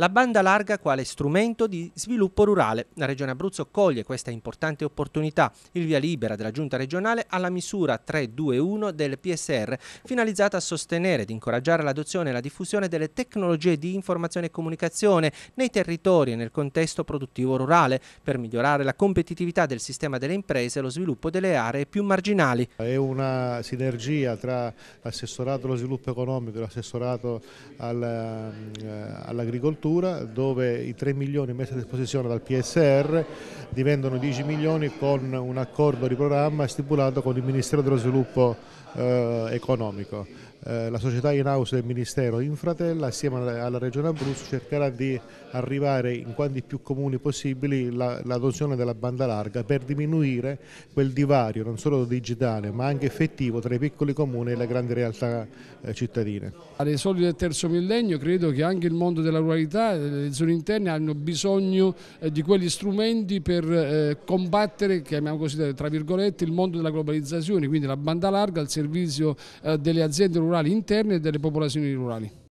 la banda larga quale strumento di sviluppo rurale. La Regione Abruzzo coglie questa importante opportunità, il via libera della Giunta regionale alla misura 321 del PSR, finalizzata a sostenere ed incoraggiare l'adozione e la diffusione delle tecnologie di informazione e comunicazione nei territori e nel contesto produttivo rurale, per migliorare la competitività del sistema delle imprese e lo sviluppo delle aree più marginali. È una sinergia tra l'assessorato allo sviluppo economico e l'assessorato eh, all'agricoltura infrastruttura dove i 3 milioni messi a disposizione dal PSR diventano 10 milioni con un accordo di programma stipulato con il Ministero dello Sviluppo eh, Economico. Eh, la società in house del Ministero Infratella assieme alla, Regione Abruzzo cercherà di arrivare in quanti più comuni possibili l'adozione della banda larga per diminuire quel divario non solo digitale ma anche effettivo tra i piccoli comuni e le grandi realtà eh, cittadine. Alle soldi del terzo millennio credo che anche il mondo della ruralità, e eh, le zone interne hanno bisogno di quegli strumenti per combattere, chiamiamo così tra virgolette, il mondo della globalizzazione, quindi la banda larga al servizio delle aziende rurali rurali interne e delle popolazioni rurali.